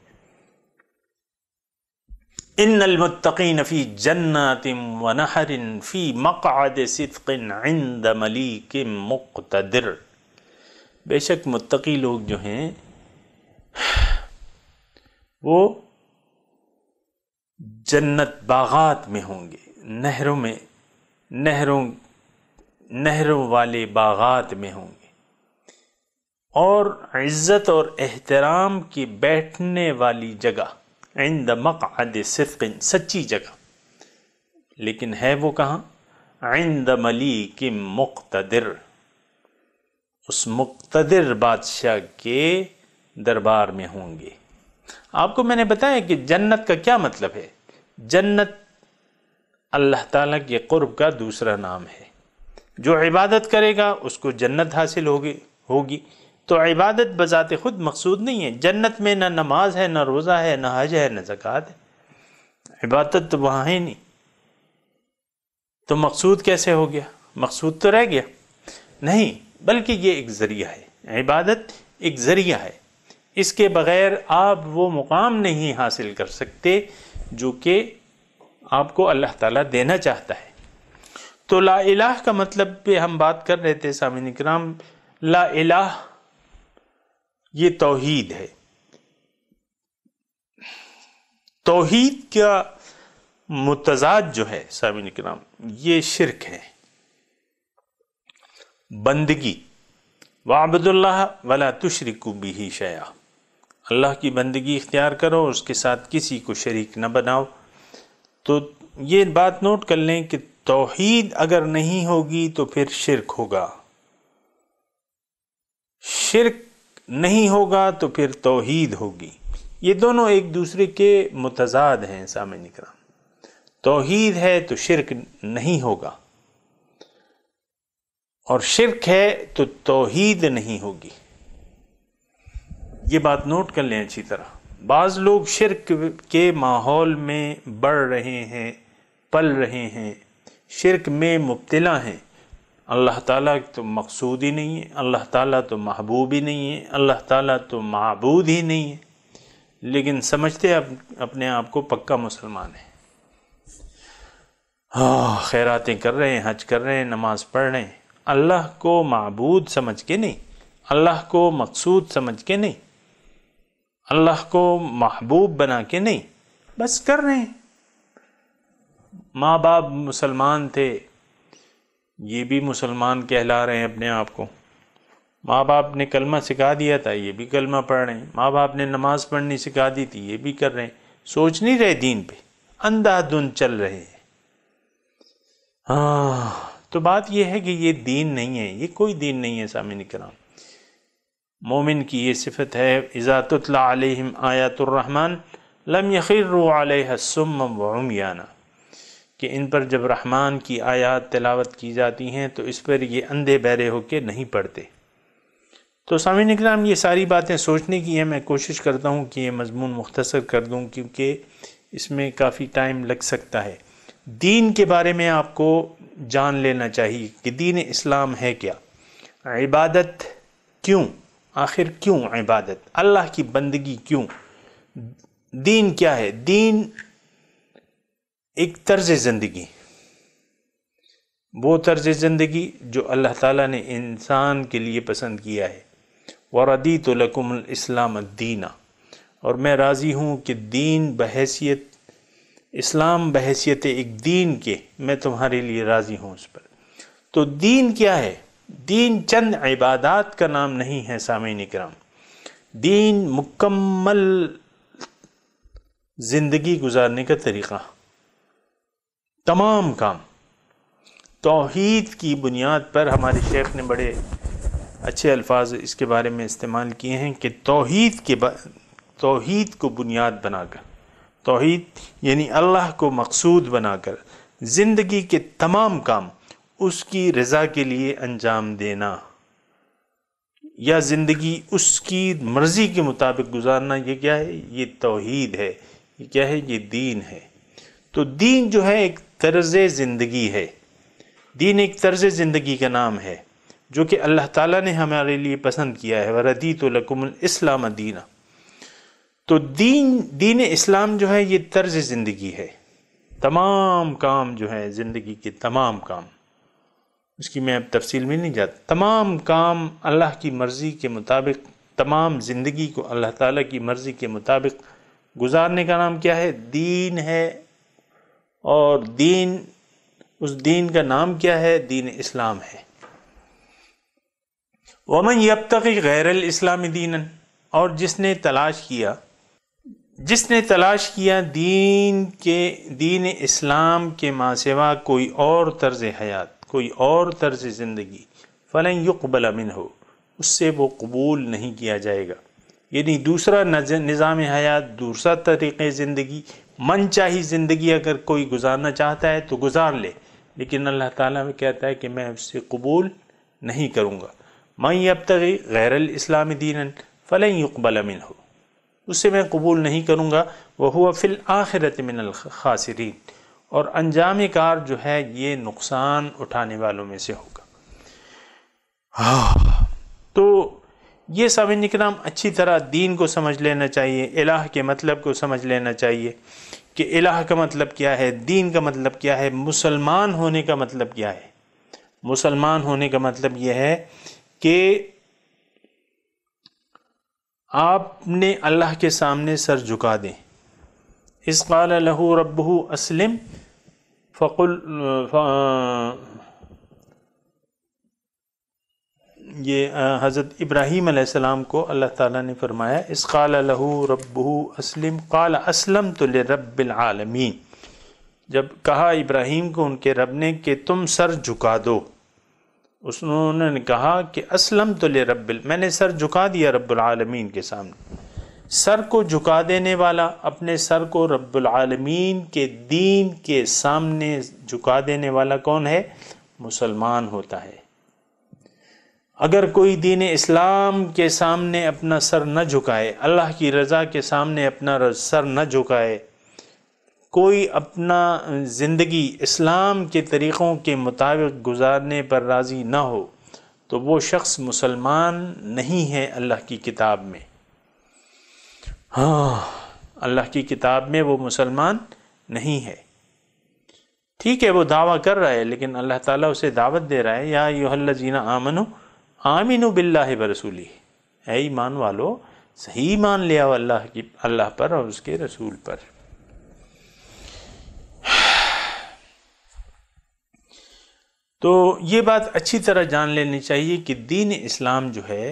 [SPEAKER 1] इन अलमतकीन फ़ी जन्नातिम व नहरिन फ़ी मक़द सिद्क़िन मलिक मुक़तदर बेशक मुत्तकी लोग जो हैं वो जन्नत बागात में होंगे नहरों में नहरों नहरों वाले बागात में होंगे और इज़्ज़त और एहतराम की बैठने वाली जगह इंद मक़द सिफ़िन सच्ची जगह लेकिन है वो कहाँ आइंद मली कि मुख्तर उस मुक्तदिर बादशाह के दरबार में होंगे आपको मैंने बताया कि जन्नत का क्या मतलब है जन्नत अल्लाह ताला के क़ुर्ब का दूसरा नाम है जो इबादत करेगा उसको जन्नत हासिल होगी होगी तो इबादत बज़ात खुद मकसूद नहीं है जन्नत में ना नमाज है ना रोज़ा है ना हज है ना जक़ात है इबादत तो वहाँ ही नहीं तो मकसूद कैसे हो गया मकसूद तो रह गया नहीं बल्कि ये एक ज़रिया है इबादत एक ज़रिया है इसके बग़ैर आप वो मुकाम नहीं हासिल कर सकते जो कि आपको अल्लाह ताला देना चाहता है तो ला इलाह का मतलब पे हम बात कर रहे थे सामिन कराम ला इलाह ये तोहीद है तोहीद का मुतजाद जो है सामिन कराम ये शिरक है बंदगी वाबदुल्ला वला तुशरिकु बिही शया अल्लाह की बंदगी इख्तियार करो उसके साथ किसी को शरीक न बनाओ तो ये बात नोट कर लें कि तोहद अगर नहीं होगी तो फिर शिरक होगा शिरक नहीं होगा तो फिर तोहद होगी ये दोनों एक दूसरे के मुतजाद हैं सामने निकरा तोहीद है तो शिरक नहीं होगा और शिरक है तो तोहीद नहीं होगी ये बात नोट कर लें अच्छी तरह बाज़ लोग शिरक के माहौल में बढ़ रहे हैं पल रहे हैं शिरक में मुबतला हैं अल्लाह ताला तो मकसूद ही नहीं है अल्लाह ताला तो महबूब ही नहीं है अल्लाह ताला तो महबूद ही नहीं है लेकिन समझते आप अपने आप को पक्का मुसलमान है हाँ खैरातें कर रहे हैं हज कर रहे हैं नमाज़ पढ़ रहे हैं अल्लाह को मबूद समझ के नहीं अल्लाह को मकसूद समझ के नहीं अल्लाह को महबूब बना के नहीं बस कर रहे हैं माँ बाप मुसलमान थे ये भी मुसलमान कहला रहे हैं अपने आप को माँ बाप ने कलमा सिखा दिया था ये भी कलमा पढ़ रहे हैं माँ बाप ने नमाज़ पढ़नी सिखा दी थी ये भी कर रहे हैं सोच नहीं रहे दीन पे अंधाधुन चल रहे हैं हाँ तो बात यह है कि ये दीन नहीं है ये कोई दीन नहीं है सामिन कराम मोमिन की ये सिफत है इज़ातम आयातुररहमान लम यखिर वमियाना कि इन पर जब रहमान की आयात तलावत की जाती हैं तो इस पर ये अंधे बहरे होके नहीं पढ़ते तो सामिन कराम ये सारी बातें सोचने की हैं मैं कोशिश करता हूँ कि ये मजमून मुख्तर कर दूँ क्योंकि इसमें काफ़ी टाइम लग सकता है दीन के बारे में आपको जान लेना चाहिए कि दीन इस्लाम है क्या इबादत क्यों आखिर क्यों इबादत अल्लाह की बंदगी क्यों दीन क्या है दीन एक तर्ज ज़िंदगी वो तर्ज ज़िंदगी जो अल्लाह ताला ने इंसान के लिए पसंद किया है वरदी तो लकुम इस्लाम दीना और मैं राज़ी हूँ कि दीन बहसीत इस्लाम बहसीत एक दीन के मैं तुम्हारे लिए राज़ी हूँ उस पर तो दीन क्या है दीन चंद इबादत का नाम नहीं है सामीन कराम दीन मुकम्मल ज़िंदगी गुजारने का तरीक़ा तमाम काम तोहद की बुनियाद पर हमारे शेख ने बड़े अच्छे अल्फाज इसके बारे में इस्तेमाल किए हैं कि तोहद के तोहद को बुनियाद बनाकर तोहद यानी अल्लाह को मकसूद बनाकर ज़िंदगी के तमाम काम उसकी रज़ा के लिए अंजाम देना या ज़िंदगी उसकी मर्ज़ी के मुताबिक गुजारना ये क्या है ये तोहद है ये क्या है ये दीन है तो दीन जो है एक तर्ज़ ज़िंदगी है दीन एक तर्ज़ ज़िंदगी का नाम है जो कि अल्लाह ताला ने हमारे लिए पसंद किया है वरदी तो लकुमल इस्लाम दीना तो दीन दीन इस्लाम जो है ये तर्ज ज़िंदगी है तमाम काम जो है ज़िंदगी के तमाम काम उसकी मैं अब तफसील में नहीं जाता तमाम काम अल्लाह की मर्ज़ी के मुताबिक तमाम ज़िंदगी को अल्लाह ताला की मर्ज़ी के मुताबिक गुजारने का नाम क्या है दीन है और दीन उस दीन का नाम क्या है दीन इस्लाम है वमन यब तक गैर इस्लामी दीन और जिसने तलाश किया जिसने तलाश किया दीन के दीन इस्लाम के सेवा कोई और तर्ज हयात कोई और तर्ज ज़िंदगी फ़लें युकबल अमिन हो उससे वो कबूल नहीं किया जाएगा यानी दूसरा निज़ाम हयात दूसरा तरीक़ ज़िंदगी मन चाही ज़िंदगी अगर कोई गुजारना चाहता है तो गुजार ले लेकिन अल्लाह ताला में कहता है कि मैं उससे कबूल नहीं करूँगा मैं अब तक गैरल इस्लामी दीन फ़लें युकबल अमिन हो उसे मैं कबूल नहीं करूँगा वह हुआ फिल आखिरत मिनल खासरीन और अंजाम कार जो है ये नुकसान उठाने वालों में से होगा तो ये सामिन कराम अच्छी तरह दीन को समझ लेना चाहिए इलाह के मतलब को समझ लेना चाहिए कि इलाह का मतलब क्या है दीन का मतलब क्या है मुसलमान होने का मतलब क्या है मुसलमान होने का मतलब यह है कि आपने अल्लाह के सामने सर झुका दें इस काल लहू रबू असलम फ़कुल ये हज़रत इब्राहीम आसमाम को अल्लाह ताला ने फरमाया इस काल लहू रबू असलम काल असलम तो रबालमीन जब कहा इब्राहीम को उनके रब ने कि तुम सर झुका दो उसने कहा कि असलम तो ले रब्बिल मैंने सर झुका दिया रब्बुलमीन के सामने सर को झुका देने वाला अपने सर को रबालमीन के दीन के सामने झुका देने वाला कौन है मुसलमान होता है अगर कोई दीन इस्लाम के सामने अपना सर न झुकाए अल्लाह की रज़ा के सामने अपना सर न झुकाए कोई अपना ज़िंदगी इस्लाम के तरीक़ों के मुताबिक गुजारने पर राज़ी ना हो तो वो शख्स मुसलमान नहीं है अल्लाह की किताब में हाँ अल्लाह की किताब में वो मुसलमान नहीं है ठीक है वो दावा कर रहा है लेकिन अल्लाह ताला उसे दावत दे रहा है या योहल्ला जीना आमनो आमिन बिल्ला बरसूली है ईमान वालो सही मान लिया अल्लाह की अल्लाह पर और उसके रसूल पर तो ये बात अच्छी तरह जान लेनी चाहिए कि दीन इस्लाम जो है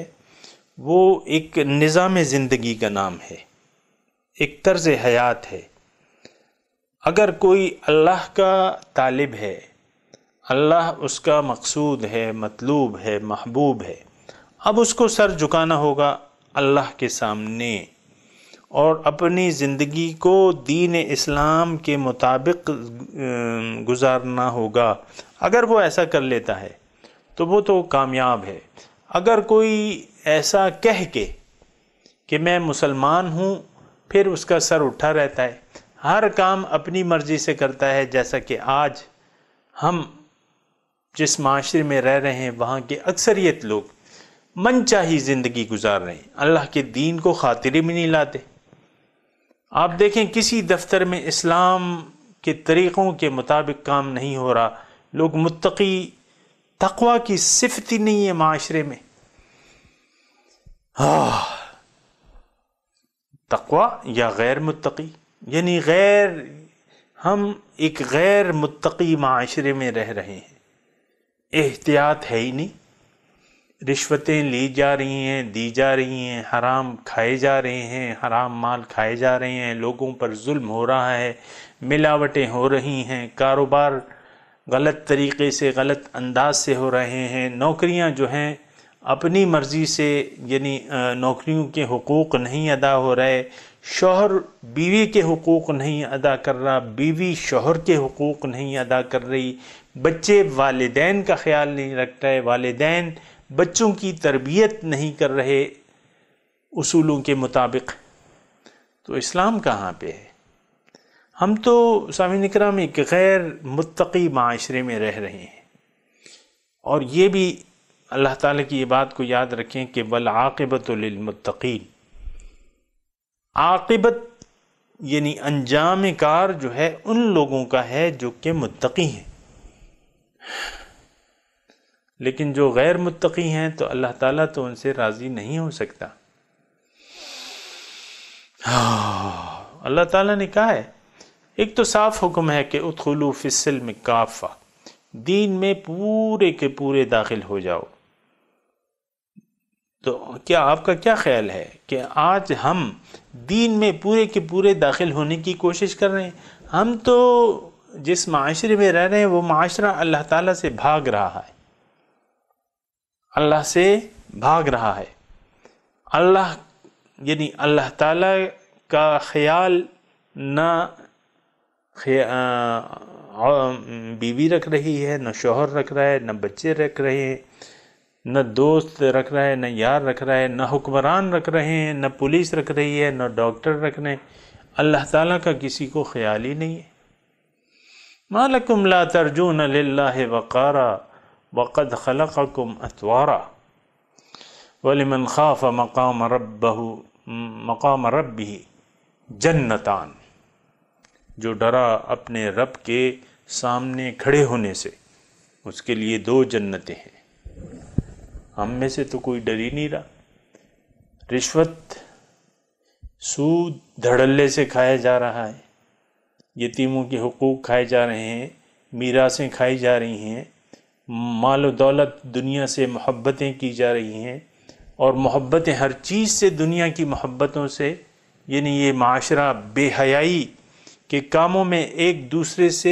[SPEAKER 1] वो एक निज़ाम ज़िंदगी का नाम है एक तर्ज हयात है अगर कोई अल्लाह का तालिब है अल्लाह उसका मकसूद है मतलूब है महबूब है अब उसको सर झुकाना होगा अल्लाह के सामने और अपनी ज़िंदगी को दीन इस्लाम के मुताबिक गुजारना होगा अगर वो ऐसा कर लेता है तो वो तो कामयाब है अगर कोई ऐसा कह के कि मैं मुसलमान हूँ फिर उसका सर उठा रहता है हर काम अपनी मर्ज़ी से करता है जैसा कि आज हम जिस माशरे में रह रहे हैं वहाँ के अक्सरियत लोग मनचाही ज़िंदगी गुजार रहे हैं अल्लाह के दीन को खातिर भी नहीं लाते आप देखें किसी दफ्तर में इस्लाम के तरीक़ों के मुताबिक काम नहीं हो रहा लोग मुतकी तकवा की सिफत ही नहीं है माशरे में तकवा या गैर मुतकी यानी गैर हम एक गैर मुतकी माशरे में रह रहे हैं एहतियात है ही नहीं रिश्वतें ली जा रही हैं दी जा रही हैं हराम खाए जा रहे हैं हराम माल खाए जा रहे हैं लोगों पर जुल्म हो रहा है मिलावटें हो रही हैं कारोबार गलत तरीके से गलत अंदाज से हो रहे हैं नौकरियां जो हैं अपनी मर्ज़ी से यानी नौकरियों के हकूक़ नहीं अदा हो रहे शोहर बीवी के हकूक़ नहीं अदा कर रहा बीवी शोहर के हकूक़ नहीं अदा कर रही बच्चे वालदान का ख्याल नहीं रख रहे वालदान बच्चों की तरबियत नहीं कर रहे उसूलों के मुताबिक तो इस्लाम कहाँ पे है हम तो स्वामी निकराम एक गैर मुतकी माशरे में रह रहे हैं और ये भी अल्लाह ताला की ये बात को याद रखें कि बल आकबत आकबत यानी अंजाम कार जो है उन लोगों का है जो कि मुतकी हैं लेकिन जो गैर मुतकी हैं तो अल्लाह ताला तो उनसे राज़ी नहीं हो सकता हाँ, अल्लाह ताला ने कहा है एक तो साफ हुक्म है कि उतखलू में काफ़ा दीन में पूरे के पूरे दाखिल हो जाओ तो क्या आपका क्या ख्याल है कि आज हम दीन में पूरे के पूरे दाखिल होने की कोशिश कर रहे हैं हम तो जिस माशरे में रह रहे हैं वो माशरा अल्लाह ताला से भाग रहा है अल्लाह से भाग रहा है अल्लाह यानी अल्लाह ताला का ख्याल ना बीवी रख रही है न शोहर रख रहा है न बच्चे रख रहे हैं न दोस्त रख रहा है न यार रख रहा है न हुक्मरान रख रहे हैं न पुलिस रख रही है न डॉक्टर रख रहे हैं अल्लाह ताला का किसी को ख्याल ही नहीं है मालकुम ला तरजून लाह वक़ारा वक़द खलकुम अतवारा वलिमन खाफ मकाम रब मकाम रब जन्नतान जो डरा अपने रब के सामने खड़े होने से उसके लिए दो जन्नतें हैं हम में से तो कोई डर ही नहीं रहा रिश्वत सूद धड़ल्ले से खाया जा रहा है यतीमों के हकूक़ खाए जा रहे हैं मीरासें खाई जा रही हैं माल दौलत दुनिया से मोहब्बतें की जा रही हैं और मोहब्बतें हर चीज़ से दुनिया की मोहब्बतों से यानी ये माशरा बेहयाई के कामों में एक दूसरे से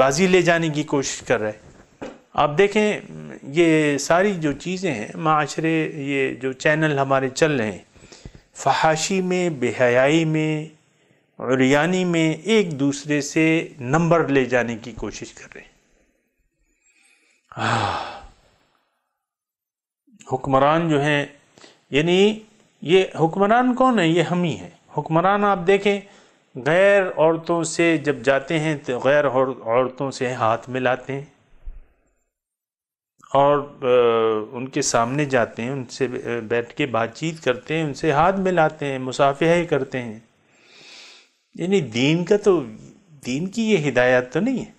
[SPEAKER 1] बाजी ले जाने की कोशिश कर रहे आप देखें ये सारी जो चीज़ें हैं माशरे ये जो चैनल हमारे चल रहे हैं फहाशी में बेहयाई में रियानी में एक दूसरे से नंबर ले जाने की कोशिश कर रहे हैं हुक्मरान जो हैं यानी ये हुक्मरान कौन है ये हम ही हैं हुक्मरान आप देखें गैर औरतों से जब जाते हैं तो गैर औरतों से हाथ मिलाते हैं और उनके सामने जाते हैं उनसे बैठ के बातचीत करते हैं उनसे हाथ मिलाते हैं मुसाफह करते हैं यानी दीन का तो दीन की ये हिदायत तो नहीं है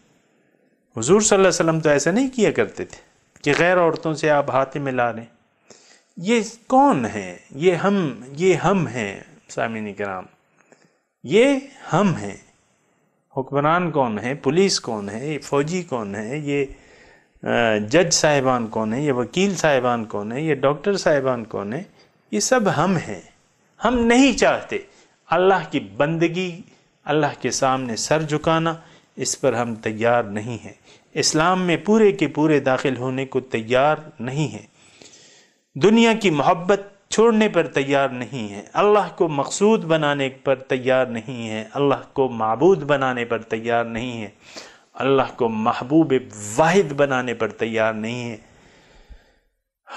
[SPEAKER 1] हुजूर सल्लल्लाहु अलैहि वसल्लम तो ऐसा नहीं किया करते थे कि गैर औरतों से आप हाथ मिला रहे ये कौन है ये हम ये हम हैं सामिन कराम ये हम हैं हुक्मरान कौन है पुलिस कौन है ये फौजी कौन है ये जज साहिबान कौन है ये वकील साहिबान कौन है ये डॉक्टर साहिबान कौन है ये सब हम हैं हम नहीं चाहते अल्लाह की बंदगी अल्लाह के सामने सर झुकाना इस पर हम तैयार नहीं हैं इस्लाम में पूरे के पूरे दाखिल होने को तैयार नहीं हैं दुनिया की मोहब्बत छोड़ने पर तैयार नहीं है अल्लाह को मकसूद बनाने पर तैयार नहीं है अल्लाह को मबूद बनाने पर तैयार नहीं है अल्लाह को महबूब वाहिद बनाने पर तैयार नहीं है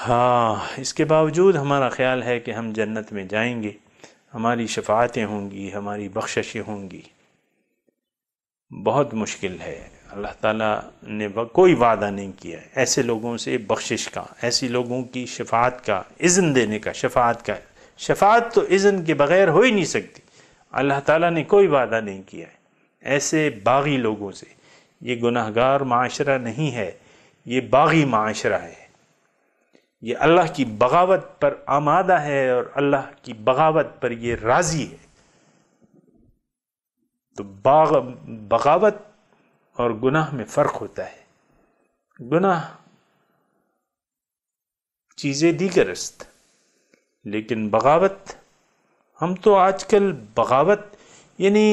[SPEAKER 1] हाँ इसके बावजूद हमारा ख्याल है कि हम जन्नत में जाएंगे हमारी शफातें होंगी हमारी बख्शिशें होंगी बहुत मुश्किल है अल्लाह ताला ने कोई वादा नहीं किया है ऐसे लोगों से बख्शिश का ऐसी लोगों की शफात का इज़न देने का शफात का शफात तो इज़न के बग़ैर हो ही नहीं सकती अल्लाह ताला ने कोई वादा नहीं किया है ऐसे बागी लोगों से ये गुनाहगार माशरा नहीं है ये बागी माशरा है ये अल्लाह की बगावत पर आमादा है और अल्लाह की बगावत पर ये राज़ी है तो बाग बगावत और गुनाह में फ़र्क होता है गुनाह चीज़ें दीगरस्त लेकिन बगावत हम तो आजकल बगावत यानी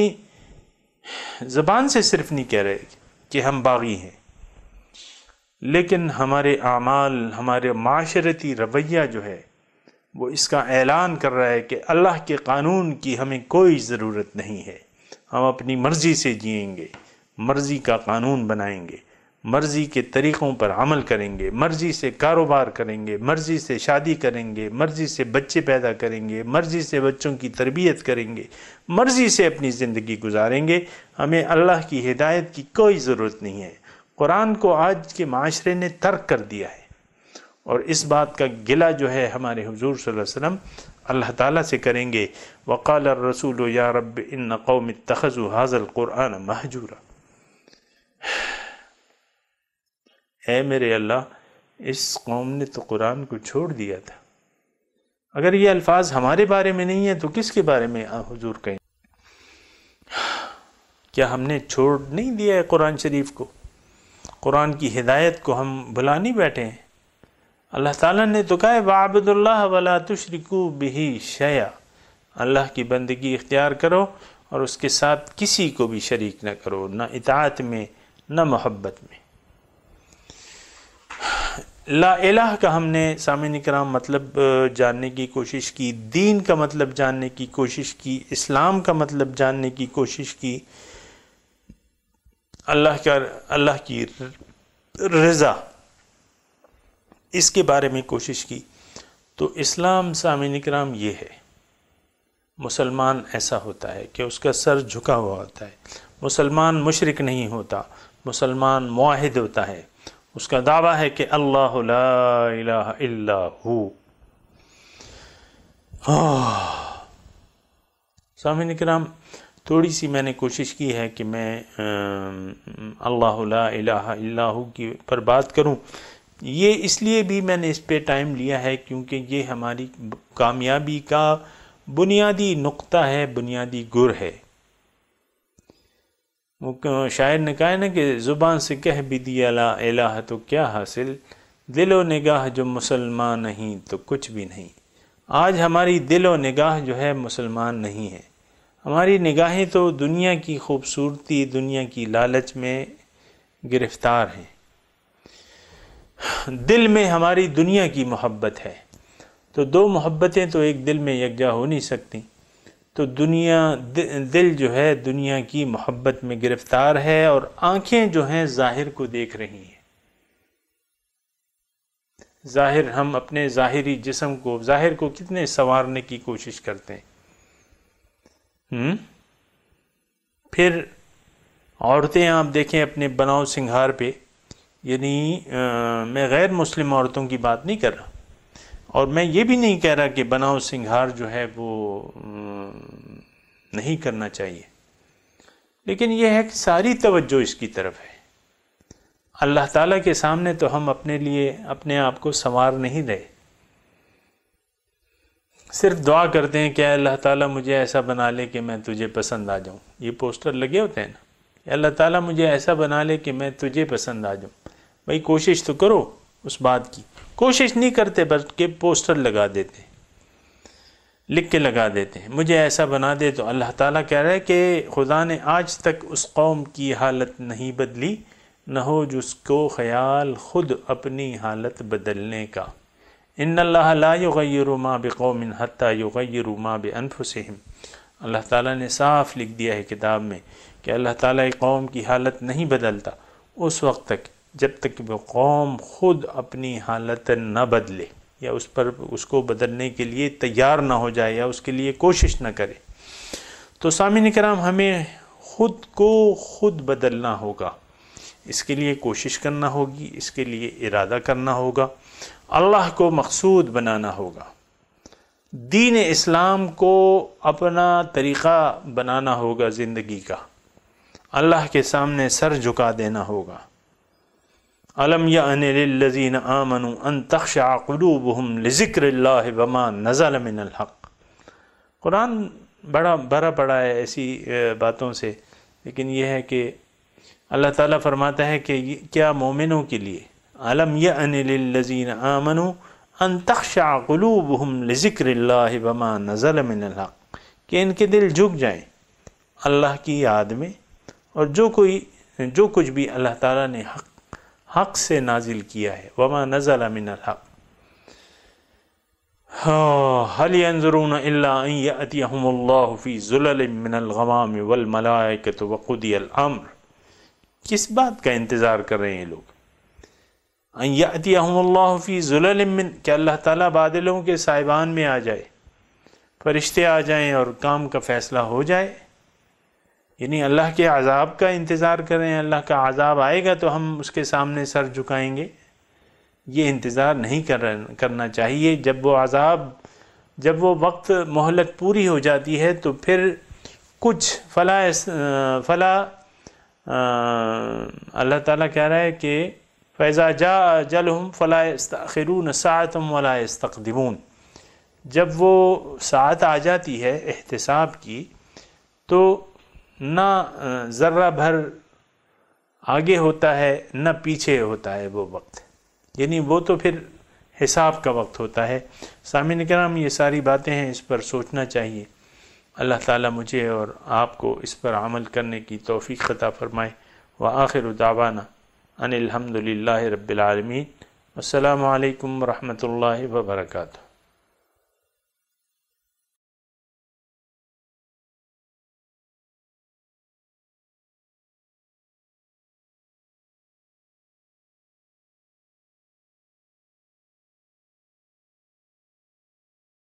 [SPEAKER 1] ज़बान से सिर्फ नहीं कह रहे कि हम बागी हैं लेकिन हमारे आमाल हमारे माशरती रवैया जो है वो इसका ऐलान कर रहा है कि अल्लाह के कानून की हमें कोई ज़रूरत नहीं है हम अपनी मर्ज़ी से जिएंगे मर्जी का कानून बनाएंगे मर्जी के तरीक़ों पर अमल करेंगे मर्जी से कारोबार करेंगे मर्जी से शादी करेंगे मर्जी से बच्चे पैदा करेंगे मर्जी से बच्चों की तरबियत करेंगे मर्जी से अपनी ज़िंदगी गुजारेंगे हमें अल्लाह की हिदायत की कोई ज़रूरत नहीं है कुरान को आज के माशरे ने तर्क कर दिया है और इस बात का गिला जो है हमारे हजूर वसम अल्लाह ताला से करेंगे वक़ाल रसूल या रब इन कौम तखज़ हाजल क़ुरान महजूरा है मेरे अल्लाह इस कौम ने तो कुरान को छोड़ दिया था अगर ये अल्फाज हमारे बारे में नहीं है तो किसके बारे में हुजूर कहें क्या हमने छोड़ नहीं दिया है कुरान शरीफ को कुरान की हिदायत को हम भुला नहीं बैठे हैं अल्लाह ताला ने तो कहा वाबदुल्लाह वला तुशरिकू बिही शया अल्लाह की बंदगी इख्तियार करो और उसके साथ किसी को भी शरीक न करो ना इतात में न मोहब्बत में ला इलाह का हमने सामिन कराम मतलब जानने की कोशिश की दीन का मतलब जानने की कोशिश की इस्लाम का मतलब जानने की कोशिश की अल्लाह का अल्लाह की रज़ा इसके बारे में कोशिश की तो इस्लाम सामिन कराम ये है मुसलमान ऐसा होता है कि उसका सर झुका हुआ होता है मुसलमान मुशरक नहीं होता मुसलमान माहिद होता है उसका दावा है कि अल्लाह सामिन कराम थोड़ी सी मैंने कोशिश की है कि मैं अल्लाह की पर बात करूं ये इसलिए भी मैंने इस पे टाइम लिया है क्योंकि ये हमारी कामयाबी का बुनियादी नुक्ता है बुनियादी गुर है वो शायर ने कहा है ना कि ज़ुबान से कह भी दिया ला एलाह तो क्या हासिल दिलो निगाह जो मुसलमान नहीं तो कुछ भी नहीं आज हमारी दिलो निगाह जो है मुसलमान नहीं है हमारी निगाहें तो दुनिया की खूबसूरती दुनिया की लालच में गिरफ्तार हैं दिल में हमारी दुनिया की मोहब्बत है तो दो मोहब्बतें तो एक दिल में यकजा हो नहीं सकती तो दुनिया दिल जो है दुनिया की मोहब्बत में गिरफ्तार है और आंखें जो हैं जाहिर को देख रही हैं जाहिर हम अपने ज़ाहरी जिसम को जाहिर को कितने संवारने की कोशिश करते हैं हुँ? हम्म? फिर औरतें आप देखें अपने बनाव सिंगार पे यानी मैं गैर मुस्लिम औरतों की बात नहीं कर रहा और मैं ये भी नहीं कह रहा कि बनाओ सिंघार जो है वो नहीं करना चाहिए लेकिन यह है कि सारी तवज्जो इसकी तरफ है अल्लाह ताला के सामने तो हम अपने लिए अपने आप को संवार नहीं रहे सिर्फ दुआ करते हैं कि अल्लाह ताला मुझे ऐसा बना ले कि मैं तुझे पसंद आ जाऊं ये पोस्टर लगे होते हैं ना अल्लाह ताला मुझे ऐसा बना ले कि मैं तुझे पसंद आ जाऊं भाई कोशिश तो करो उस बात की कोशिश नहीं करते बल्कि पोस्टर लगा देते लिख के लगा देते हैं मुझे ऐसा बना दे तो अल्लाह ताला कह रहा है कि खुदा ने आज तक उस कौम की हालत नहीं बदली न हो जिसको ख्याल खुद अपनी हालत बदलने का इन लायुगरमा बेकौम हती युगरमा बेअनफसम अल्लाह ताला ने साफ़ लिख दिया है किताब में कि अल्लाह ताला एक कौम की हालत नहीं बदलता उस वक्त तक जब तक वो कौम खुद अपनी हालत न बदले या उस पर उसको बदलने के लिए तैयार ना हो जाए या उसके लिए कोशिश ना करे तो सामिन कराम हमें खुद को खुद बदलना होगा इसके लिए कोशिश करना होगी इसके लिए इरादा करना होगा अल्लाह को मकसूद बनाना होगा दीन इस्लाम को अपना तरीक़ा बनाना होगा ज़िंदगी का अल्लाह के सामने सर झुका देना होगा अलम यजीन आमनु अन तख्शाकलूबहम लज़िक्र वमा नज़ल मिनहक़ कुरान बड़ा भरा पड़ा है ऐसी बातों से लेकिन यह है कि अल्लाह ताला फरमाता है कि क्या मोमिनों के लिए अलम यजीन आमनु अन तख्शाकलूबहम लज़िक्र वमा नज़ल मिनहक़ कि इनके दिल झुक जाएँ अल्लाह की याद में और जो कोई जो कुछ भी अल्लाह ताला ने हक़ हक से नाजिल किया है वमा नज़ला मिनल हक हाँ, हल यंजरून अमर किस बात का इंतज़ार कर रहे हैं लोग अतिहमल्लाफ़ी ज़ुलमिन क्या अल्लाह ताला बादलों के साहिबान में आ जाए फरिश्ते आ जाएं और काम का फ़ैसला हो जाए यानी अल्लाह के अज़ाब का इंतज़ार करें अल्लाह का अज़ाब आएगा तो हम उसके सामने सर झुकाएंगे ये इंतज़ार नहीं कर करना चाहिए जब वो अज़ाब जब वो वक्त मोहलत पूरी हो जाती है तो फिर कुछ फला फला अल्लाह ताला कह रहा है कि फैज़ा जा जल हम फ़ला सात सातम वला इस्तकदमून जब वो सात आ जाती है एहतसाब की तो ना ज़र्रा भर आगे होता है न पीछे होता है वो वक्त यानी वो तो फिर हिसाब का वक्त होता है सामिन कराम ये सारी बातें हैं इस पर सोचना चाहिए अल्लाह ताला मुझे और आपको इस पर अमल करने की तोफ़ी ख़ता फ़रमाए व आखिर दावाना अनिलहमदिल्ला रबालमीन अल्लाम वरहमल वर्का